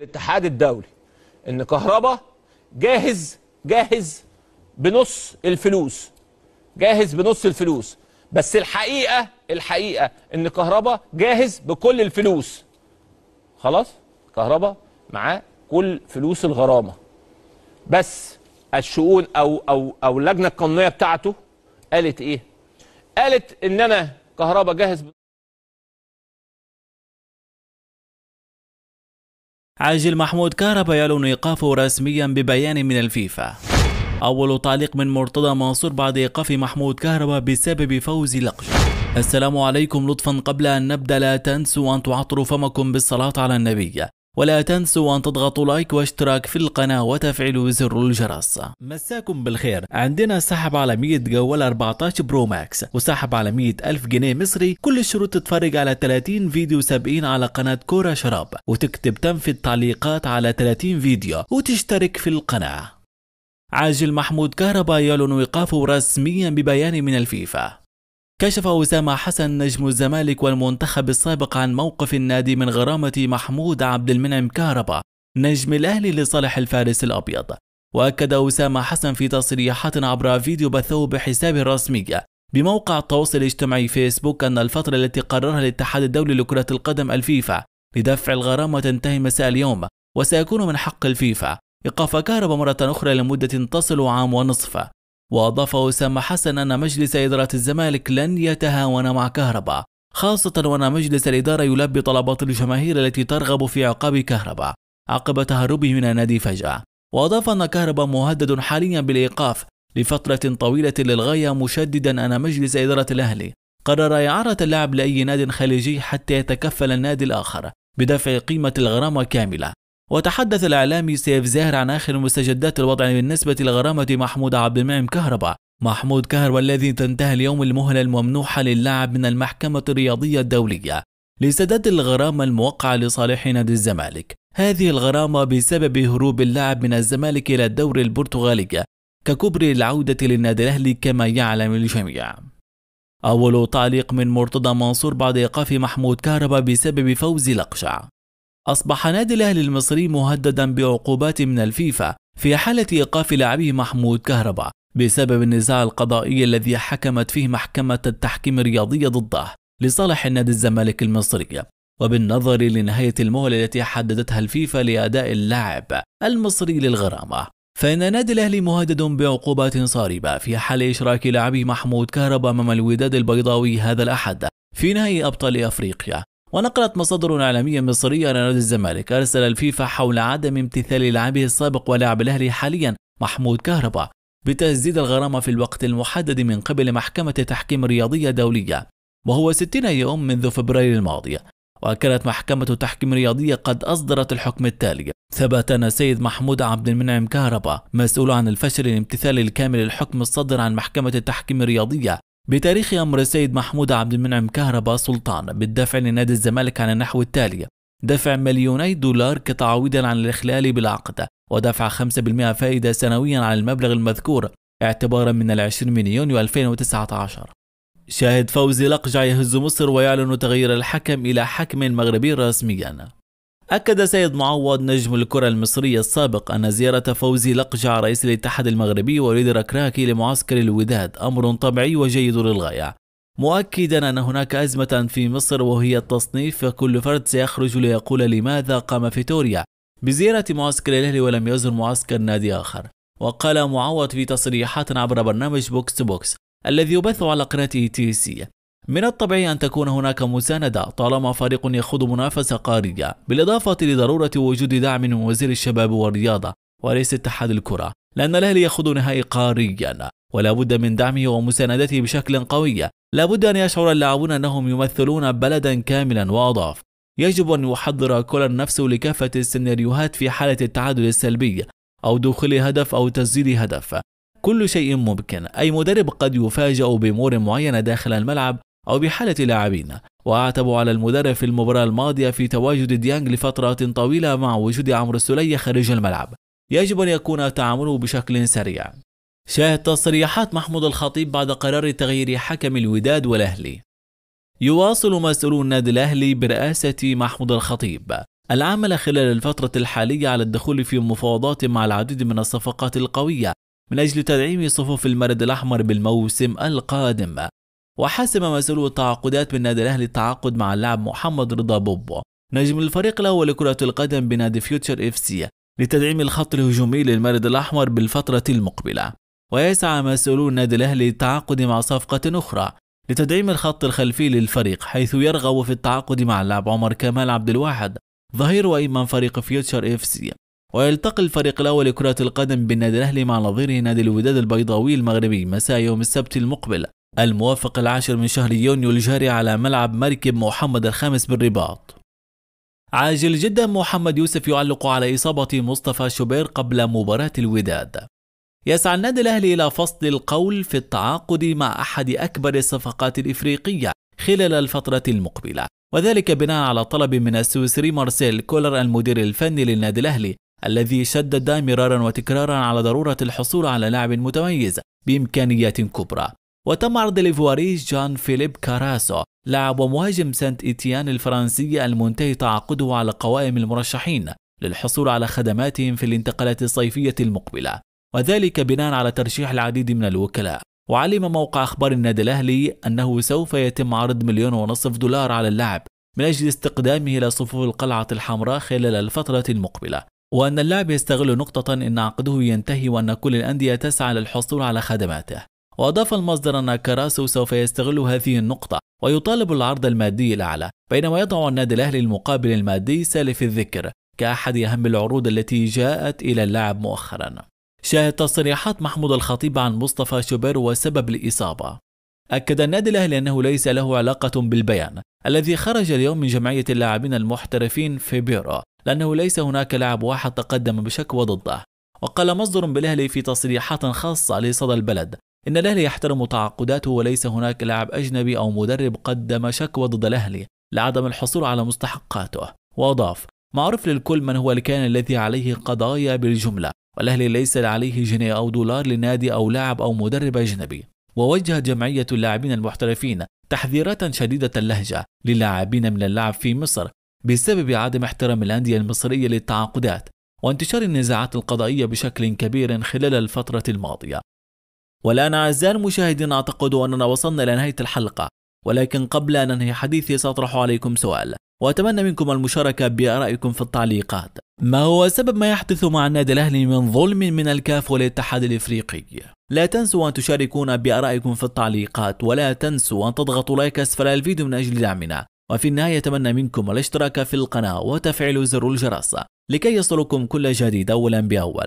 الاتحاد الدولي ان كهربا جاهز جاهز بنص الفلوس جاهز بنص الفلوس بس الحقيقه الحقيقه ان كهربا جاهز بكل الفلوس خلاص كهربا معاه كل فلوس الغرامه بس الشؤون او او او اللجنه القانونيه بتاعته قالت ايه قالت ان انا كهربا جاهز عاجل محمود كهربا يعلن ايقافه رسميا ببيان من الفيفا أول تعليق من مرتضى منصور بعد إيقاف محمود كهربا بسبب فوز لقجة السلام عليكم لطفا قبل أن نبدأ لا تنسوا أن تعطروا فمكم بالصلاة على النبي ولا تنسوا أن تضغطوا لايك واشتراك في القناة وتفعلوا زر الجرس مساكم بالخير عندنا سحب على 100 جوال 14 برو ماكس وسحب على 100 ألف جنيه مصري كل الشروط تتفرج على 30 فيديو سابقين على قناة كورة شراب وتكتب تم في التعليقات على 30 فيديو وتشترك في القناة عاجل محمود كهربا يعلن إيقافه رسميا ببيان من الفيفا كشف أسامة حسن نجم الزمالك والمنتخب السابق عن موقف النادي من غرامة محمود عبد المنعم كهربا نجم الأهلي لصالح الفارس الأبيض وأكد أسامة حسن في تصريحات عبر فيديو بثه بحسابه الرسمي بموقع التواصل الاجتماعي فيسبوك أن الفترة التي قررها الاتحاد الدولي لكرة القدم الفيفا لدفع الغرامة تنتهي مساء اليوم وسيكون من حق الفيفا إيقاف كهربا مرة أخرى لمدة تصل عام ونصف وأضاف أسامة حسن أن مجلس إدارة الزمالك لن يتهاون مع كهرباء خاصة وأن مجلس الإدارة يلبي طلبات الجماهير التي ترغب في عقاب كهرباء عقب تهربه من النادي فجأة وأضاف أن كهرباء مهدد حاليا بالإيقاف لفترة طويلة للغاية مشددا أن مجلس إدارة الأهلي قرر إعارة اللعب لأي ناد خليجي حتى يتكفل النادي الآخر بدفع قيمة الغرامة كاملة وتحدث الإعلامي سيف زاهر عن آخر مستجدات الوضع بالنسبة لغرامة محمود عبد المنعم كهربا محمود كهربا الذي تنتهي اليوم المهلة الممنوحة للاعب من المحكمة الرياضية الدولية لسداد الغرامة الموقعة لصالح نادي الزمالك هذه الغرامة بسبب هروب اللاعب من الزمالك إلى الدوري البرتغالي ككبر العودة للنادي الأهلي كما يعلم الجميع أول تعليق من مرتضى منصور بعد إيقاف محمود كهربا بسبب فوز لقشع أصبح نادي الأهلي المصري مهددا بعقوبات من الفيفا في حالة إيقاف لاعبه محمود كهربا بسبب النزاع القضائي الذي حكمت فيه محكمة التحكيم الرياضية ضده لصالح نادي الزمالك المصري وبالنظر لنهاية المهلة التي حددتها الفيفا لأداء اللاعب المصري للغرامة فإن نادي الأهلي مهدد بعقوبات صارمة في حال إشراك لاعبه محمود كهربا أمام الوداد البيضاوي هذا الأحد في نهائي أبطال أفريقيا ونقلت مصادر إعلامية مصرية أن نادي الزمالك أرسل الفيفا حول عدم امتثال لاعبه السابق ولاعب الأهلي حاليا محمود كهربا بتسديد الغرامة في الوقت المحدد من قبل محكمة تحكيم رياضية دولية وهو 60 يوم منذ فبراير الماضي وكانت محكمة تحكيم رياضية قد أصدرت الحكم التالي ثبت أن سيد محمود عبد المنعم كهربا مسؤول عن الفشل الامتثال الكامل للحكم الصادر عن محكمة التحكيم الرياضية بتاريخ أمر السيد محمود عبد المنعم كهرباء سلطان بالدفع لنادي الزمالك على النحو التالي دفع مليوني دولار كتعويضا عن الإخلال بالعقد ودفع 5% فائدة سنويا على المبلغ المذكور اعتبارا من العشرين من يونيو 2019 شاهد فوزي لقجع يهز مصر ويعلن تغيير الحكم إلى حكم مغربي رسميا أكد سيد معوض نجم الكرة المصرية السابق أن زيارة فوزي لقجع رئيس الاتحاد المغربي وليد ركراكي لمعسكر الوداد أمر طبيعي وجيد للغاية مؤكدا أن هناك أزمة في مصر وهي التصنيف فكل فرد سيخرج ليقول لماذا قام فيتوريا بزيارة معسكر الأهلي ولم يزر معسكر نادي آخر وقال معوض في تصريحات عبر برنامج بوكس بوكس الذي يبث على قناته تي سي من الطبيعي أن تكون هناك مساندة طالما فريق يخوض منافسة قارية بالإضافة لضرورة وجود دعم من وزير الشباب والرياضة وليس اتحاد الكرة لأن الأهلي يخوض نهائي قاريا ولا بد من دعمه ومساندته بشكل قوي لا بد أن يشعر اللاعبون أنهم يمثلون بلدا كاملا وأضاف يجب أن يحضر كولر نفسه لكافة السيناريوهات في حالة التعادل السلبي أو دخول هدف أو تسجيل هدف كل شيء ممكن أي مدرب قد يفاجأ بأمور معينة داخل الملعب أو بحالة لاعبين وأعتبوا على المدرب في المباراة الماضية في تواجد ديانج لفترات طويلة مع وجود عمرو السلية خارج الملعب يجب أن يكون تعامله بشكل سريع شاهد تصريحات محمود الخطيب بعد قرار تغيير حكم الوداد والأهلي يواصل مسؤولو النادي الأهلي برئاسة محمود الخطيب العمل خلال الفترة الحالية على الدخول في مفاوضات مع العديد من الصفقات القوية من أجل تدعيم صفوف المرد الأحمر بالموسم القادم وحسم مسؤول التعاقدات بالنادي الأهلي التعاقد مع اللاعب محمد رضا بوبو نجم الفريق الأول لكرة القدم بنادي فيوتشر اف سي لتدعيم الخط الهجومي للمارد الأحمر بالفترة المقبلة ويسعى مسؤولو النادي الأهلي للتعاقد مع صفقة أخرى لتدعيم الخط الخلفي للفريق حيث يرغب في التعاقد مع اللاعب عمر كمال عبد الواحد ظهير وايمن فريق فيوتشر اف سي ويلتقي الفريق الأول لكرة القدم بالنادي الأهلي مع نظيره نادي الوداد البيضاوي المغربي مساء يوم السبت المقبل الموافق العاشر من شهر يونيو الجاري على ملعب مركب محمد الخامس بالرباط عاجل جدا محمد يوسف يعلق على إصابة مصطفى شوبير قبل مباراة الوداد يسعى النادي الأهلي إلى فصل القول في التعاقد مع أحد أكبر الصفقات الإفريقية خلال الفترة المقبلة وذلك بناء على طلب من السويسري مارسيل كولر المدير الفني للنادي الأهلي الذي شدد مرارا وتكرارا على ضرورة الحصول على لاعب متميز بإمكانيات كبرى وتم عرض ليفواريش جان فيليب كاراسو لاعب ومهاجم سانت إتيان الفرنسي المنتهي تعاقده على قوائم المرشحين للحصول على خدماتهم في الانتقالات الصيفية المقبلة وذلك بناء على ترشيح العديد من الوكلاء وعلم موقع أخبار النادي الأهلي أنه سوف يتم عرض مليون ونصف دولار على اللاعب من أجل استقدامه إلى صفوف القلعة الحمراء خلال الفترة المقبلة وأن اللاعب يستغل نقطة أن عقده ينتهي وأن كل الأندية تسعى للحصول على خدماته وأضاف المصدر أن كراسو سوف يستغل هذه النقطة ويطالب العرض المادي الأعلى بينما يضع النادي الأهلي المقابل المادي سالف الذكر كأحد أهم العروض التي جاءت إلى اللعب مؤخرا شاهد تصريحات محمود الخطيب عن مصطفى شوبير وسبب الإصابة أكد النادي الأهلي أنه ليس له علاقة بالبيان الذي خرج اليوم من جمعية اللاعبين المحترفين في بيرو لأنه ليس هناك لاعب واحد تقدم بشكوى ضده وقال مصدر بالأهلي في تصريحات خاصة لصدى البلد إن الأهلي يحترم تعاقداته وليس هناك لاعب أجنبي أو مدرب قدم شكوى ضد الأهلي لعدم الحصول على مستحقاته وأضاف معروف للكل من هو الكيان الذي عليه قضايا بالجملة والأهلي ليس عليه جنيه أو دولار لنادي أو لاعب أو مدرب أجنبي ووجهت جمعية اللاعبين المحترفين تحذيرات شديدة اللهجة للاعبين من اللعب في مصر بسبب عدم احترام الأندية المصرية للتعاقدات وانتشار النزاعات القضائية بشكل كبير خلال الفترة الماضية والآن أعزائي المشاهدين أعتقد أننا وصلنا إلى نهاية الحلقة ولكن قبل أن أنهي حديثي سأطرح عليكم سؤال وأتمنى منكم المشاركة بآرائكم في التعليقات ما هو سبب ما يحدث مع النادي الأهلي من ظلم من الكاف والاتحاد الإفريقي؟ لا تنسوا أن تشاركونا بآرائكم في التعليقات ولا تنسوا أن تضغطوا لايك أسفل الفيديو من أجل دعمنا وفي النهاية أتمنى منكم الاشتراك في القناة وتفعيل زر الجرس لكي يصلكم كل جديد أولا بأول